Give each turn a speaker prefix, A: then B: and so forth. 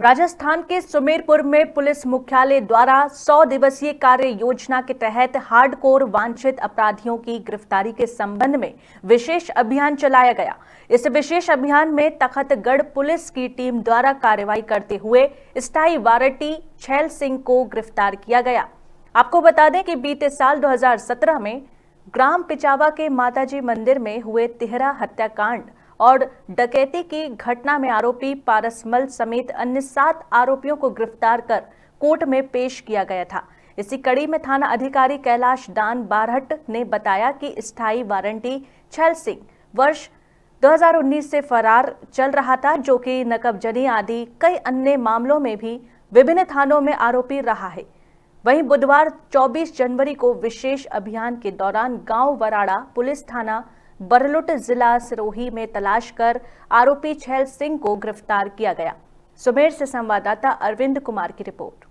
A: राजस्थान के सुमेरपुर में पुलिस मुख्यालय द्वारा 100 दिवसीय कार्य योजना के तहत हार्डकोर वांछित अपराधियों की गिरफ्तारी के संबंध में विशेष अभियान चलाया गया इस विशेष अभियान में तखतगढ़ पुलिस की टीम द्वारा कार्रवाई करते हुए स्थायी वारटी छैल सिंह को गिरफ्तार किया गया आपको बता दें कि बीते साल दो में ग्राम पिचावा के माताजी मंदिर में हुए तिहरा हत्याकांड और डकैती की घटना में आरोपी पारसमल समेत अन्य सात आरोपियों को गिरफ्तार कर कोर्ट में पेश किया गया था इसी कड़ी में थाना अधिकारी कैलाश दान बारहट ने बताया कि स्थायी वारंटी छल सिंह वर्ष 2019 से फरार चल रहा था जो कि नकबजनी आदि कई अन्य मामलों में भी विभिन्न थानों में आरोपी रहा है वहीं बुधवार 24 जनवरी को विशेष अभियान के दौरान गांव वराड़ा पुलिस थाना बरलुट जिला सिरोही में तलाश कर आरोपी छैल सिंह को गिरफ्तार किया गया सुमेर से संवाददाता अरविंद कुमार की रिपोर्ट